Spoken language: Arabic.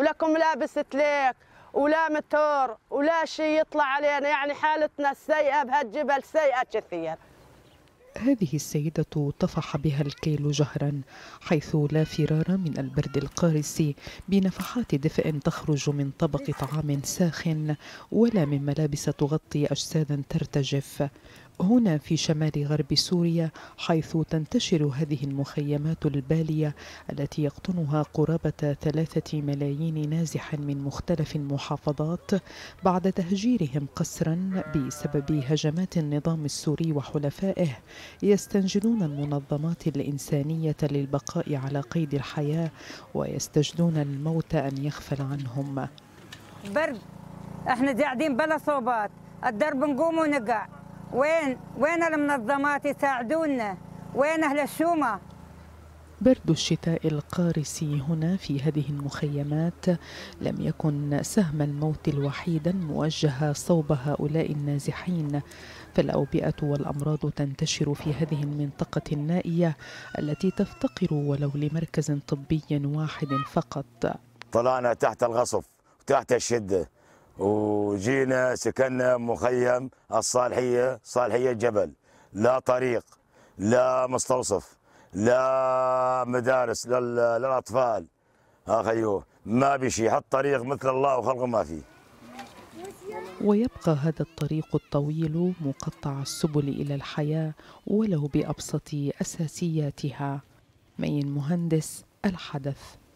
ولكم لابس تليك ولا متور ولا شيء يطلع علينا يعني حالتنا السيئة بهالجبل سيئة كثير هذه السيدة طفح بها الكيل جهرا حيث لا فرار من البرد القارس بنفحات دفء تخرج من طبق طعام ساخن ولا من ملابس تغطي أجسادا ترتجف هنا في شمال غرب سوريا حيث تنتشر هذه المخيمات البالية التي يقطنها قرابة ثلاثة ملايين نازح من مختلف المحافظات بعد تهجيرهم قسرا بسبب هجمات النظام السوري وحلفائه يستنجدون المنظمات الإنسانية للبقاء على قيد الحياة ويستجدون الموت أن يغفل عنهم برد احنا قاعدين بلا صوبات الدرب نقوم ونقع وين وين المنظمات يساعدونا وين أهل الشومة برد الشتاء القارس هنا في هذه المخيمات لم يكن سهم الموت الوحيدا موجه صوب هؤلاء النازحين فالاوبئه والامراض تنتشر في هذه المنطقه النائيه التي تفتقر ولو لمركز طبي واحد فقط طلعنا تحت الغصف تحت الشده وجينا سكننا مخيم الصالحيه صالحيه جبل لا طريق لا مستوصف لا مدارس للاطفال اخيوه ما بشي حط طريق مثل الله وخلقه ما فيه ويبقى هذا الطريق الطويل مقطع السبل الى الحياه ولو بابسط اساسياتها مين مهندس الحدث